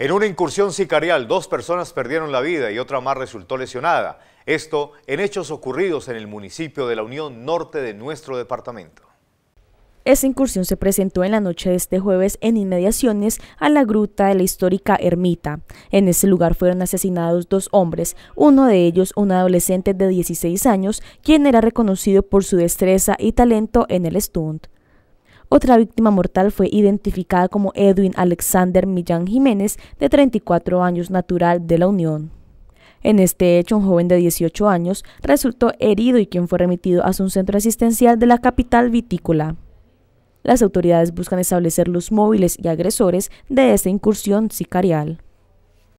En una incursión sicarial, dos personas perdieron la vida y otra más resultó lesionada. Esto en hechos ocurridos en el municipio de la Unión Norte de nuestro departamento. Esa incursión se presentó en la noche de este jueves en inmediaciones a la gruta de la histórica ermita. En ese lugar fueron asesinados dos hombres, uno de ellos un adolescente de 16 años, quien era reconocido por su destreza y talento en el stunt. Otra víctima mortal fue identificada como Edwin Alexander Millán Jiménez, de 34 años, natural de la Unión. En este hecho, un joven de 18 años resultó herido y quien fue remitido a un centro asistencial de la capital vitícola. Las autoridades buscan establecer los móviles y agresores de esta incursión sicarial.